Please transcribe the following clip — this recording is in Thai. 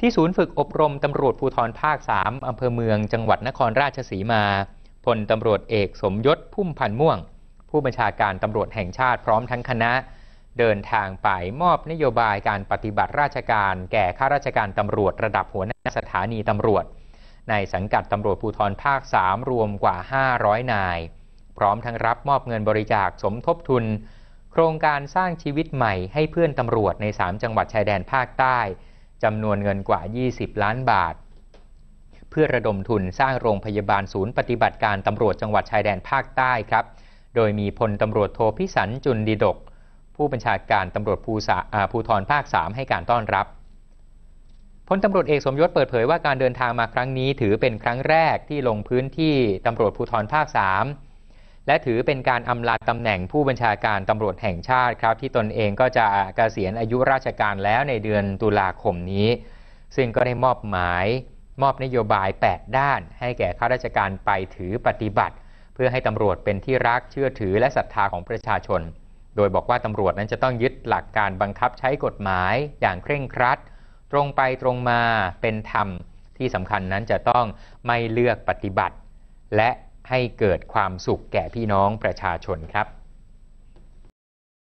ที่ศูนย์ฝึกอบรมตำรวจภูธรภาค 3 อำเภอเมือง จังหวัดนครราชสีมา พลตำรวจเอกสมยศ พุ่มพันม่วง ผู้บัญชาการตำรวจแห่งชาติพร้อมทั้งคณะ เดินทางไปมอบนโยบายการปฏิบัติราชการ แก่ข้าราชการตำรวจระดับหัวหน้าสถานีตำรวจ ในสังกัดตำรวจภูธรภาค 3 รวมกว่า 500 นาย พร้อมทั้งรับมอบเงินบริจาคสมทบทุน โครงการสร้างชีวิตใหม่ ให้เพื่อนตำรวจใน 3 จังหวัดชายแดนภาคใต้จำนวนเงินกว่า 20 ล้านบาท เพื่อระดมทุนสร้างโรงพยาบาลศูนย์ปฏิบัติการตำรวจจังหวัดชายแดนภาคใต้ครับ โดยมีพลตำรวจโทพิสันจุนดีดก ผู้บัญชาการตำรวจภูธรภาค 3 ให้การต้อนรับพลตำรวจเอกสมยศเปิดเผยว่าการเดินทางมาครั้งนี้ถือเป็นครั้งแรกที่ลงพื้นที่ตำรวจภูธรภาค3และถือเป็นการอำลาตำแหน่งผู้บัญชาการตำรวจแห่งชาติครับที่ตนเองก็จะกะเกษียณอายุราชการแล้วในเดือนตุลาคมนี้ ซึ่งก็ได้มอบหมายมอบนโยบาย 8 ด้าน ให้แก่ข้าราชการไปถือปฏิบัติ เพื่อให้ตำรวจเป็นที่รักเชื่อถือและศรัทธาของประชาชน โดยบอกว่าตำรวจนั้นจะต้องยึดหลักการบังคับใช้กฎหมายอย่างเคร่งครัดตรงไปตรงมาเป็นธรรมที่สำคัญนั้นจะต้องไม่เลือกปฏิบัติ และให้เกิดความสุขแก่พี่น้องประชาชนครับ